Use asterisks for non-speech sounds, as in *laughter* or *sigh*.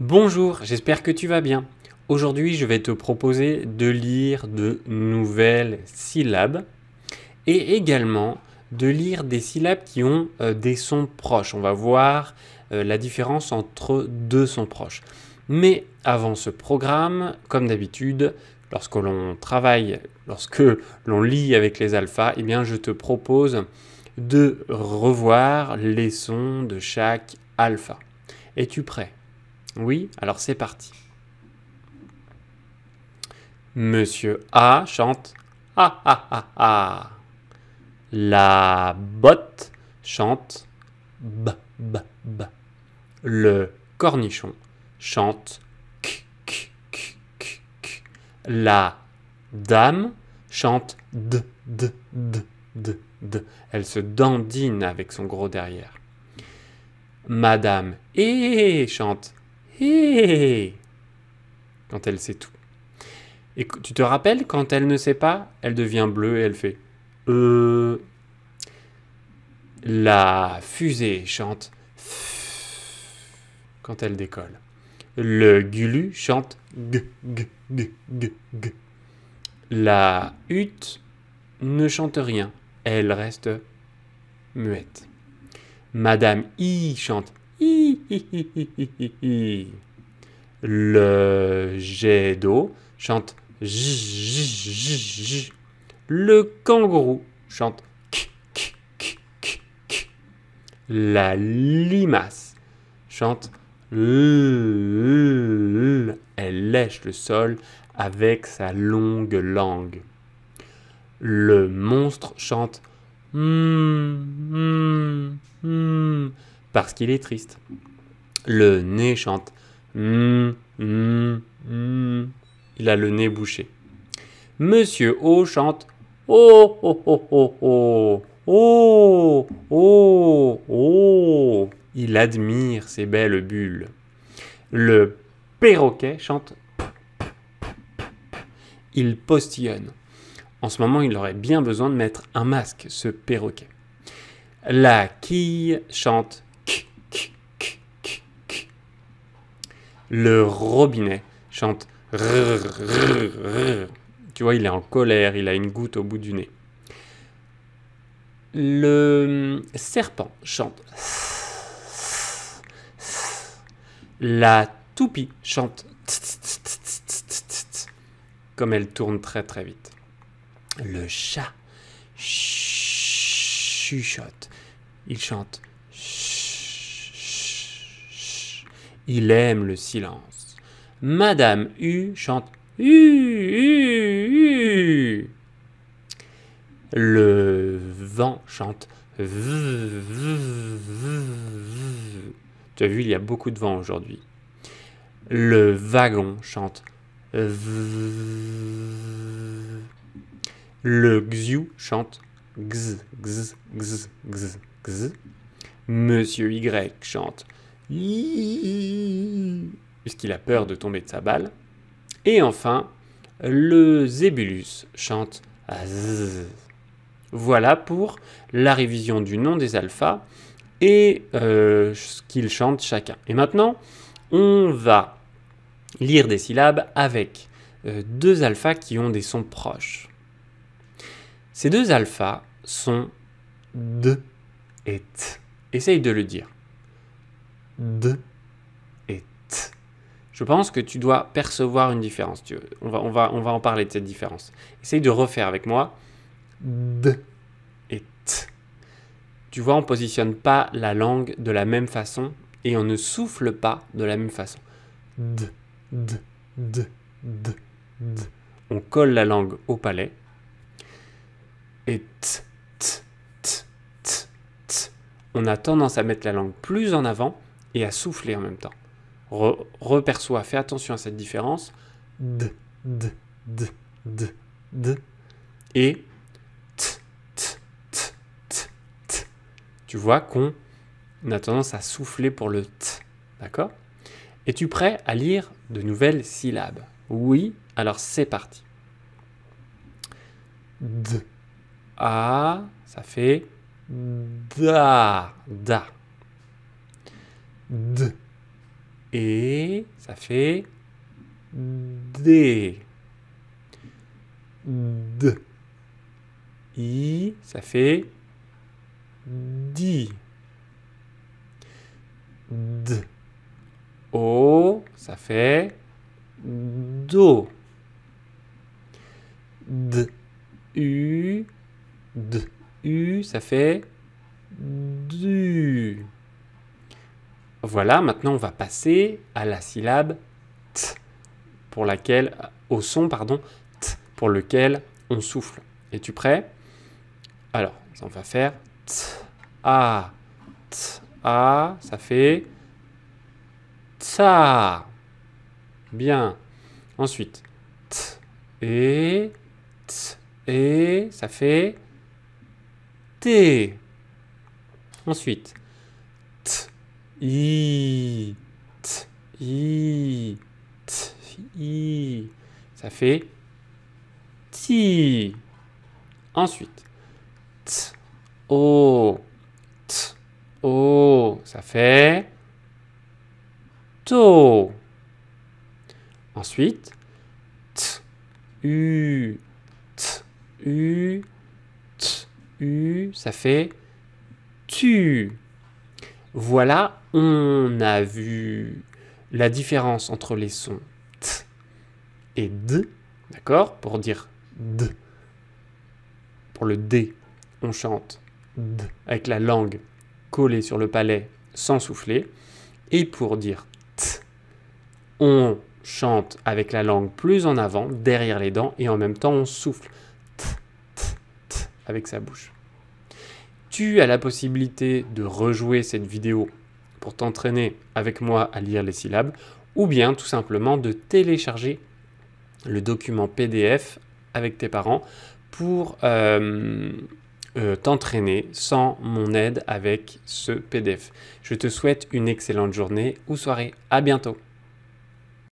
Bonjour, j'espère que tu vas bien. Aujourd'hui, je vais te proposer de lire de nouvelles syllabes et également de lire des syllabes qui ont euh, des sons proches. On va voir euh, la différence entre deux sons proches. Mais avant ce programme, comme d'habitude, lorsque l'on travaille, lorsque l'on lit avec les alphas, eh bien, je te propose de revoir les sons de chaque alpha. Es-tu prêt oui, alors c'est parti. Monsieur A chante Ah ah ah ah. La botte chante B b b. Le cornichon chante k k k La dame chante d d d d d. Elle se dandine avec son gros derrière. Madame E chante quand elle sait tout. Et tu te rappelles, quand elle ne sait pas, elle devient bleue et elle fait euh, La fusée chante *laughs* quand elle décolle. Le gulu chante g, La hutte ne chante rien. Elle reste muette. Madame I chante *laughs* Le jet d'eau chante Le kangourou chante k, La limace chante Elle lèche le sol avec sa longue langue. Le monstre chante parce qu'il est triste. Le nez chante. Hum, hum, hum. Il a le nez bouché. Monsieur O chante. Oh, oh, oh, oh, Il admire ses belles bulles. Le perroquet chante. Il postillonne. En ce moment, il aurait bien besoin de mettre un masque, ce perroquet. La quille chante. le robinet chante Tu vois, il est en colère, il a une goutte au bout du nez. Le serpent chante. La toupie chante. Comme elle tourne très très vite. Le chat chuchote. Il chante. Il aime le silence. Madame U chante U, Le vent chante v, Tu as vu, il y a beaucoup de vent aujourd'hui. Le wagon chante Le xiu chante gz, gz, gz, gz, Monsieur Y chante puisqu'il a peur de tomber de sa balle. Et enfin, le Zébulus chante zz ». Voilà pour la révision du nom des alphas et euh, ce qu'ils chantent chacun. Et maintenant, on va lire des syllabes avec euh, deux alphas qui ont des sons proches. Ces deux alphas sont D et T. Essaye de le dire. D et T. Je pense que tu dois percevoir une différence. on, va, on, va, on va en parler de cette différence. Essaye de refaire avec moi. D et T. Tu vois, on ne positionne pas la langue de la même façon et on ne souffle pas de la même façon. D, D, D, D, D. On colle la langue au palais. Et T, T, T, T. On a tendance à mettre la langue plus en avant et à souffler en même temps. reperçois, fais attention à cette différence. D, d, d, d, d. Et t, t, t, t, t. Tu vois qu'on a tendance à souffler pour le t. D'accord Es-tu prêt à lire de nouvelles syllabes Oui, alors c'est parti. D, A, ça fait da, da. D. Et ça fait D. D. I, ça fait di. D. O, ça fait do. D. U, d. U, ça fait Voilà, maintenant on va passer à la syllabe t pour laquelle au son pardon t pour lequel on souffle. Es-tu prêt Alors, on va faire t a t a, ça fait A. Bien. Ensuite t et t et ça fait t. Ensuite I, t, I, t, I. Ça fait ti. Ensuite, t, o, t, o. Ça fait to. Ensuite, t, u, t, u, t, u. Ça fait tu. Voilà, on a vu la différence entre les sons t et d, d'accord Pour dire d, pour le d, on chante d avec la langue collée sur le palais sans souffler. Et pour dire t, on chante avec la langue plus en avant, derrière les dents, et en même temps on souffle t, t, t, avec sa bouche tu as la possibilité de rejouer cette vidéo pour t'entraîner avec moi à lire les syllabes, ou bien tout simplement de télécharger le document PDF avec tes parents pour euh, euh, t'entraîner sans mon aide avec ce PDF. Je te souhaite une excellente journée ou soirée. À bientôt.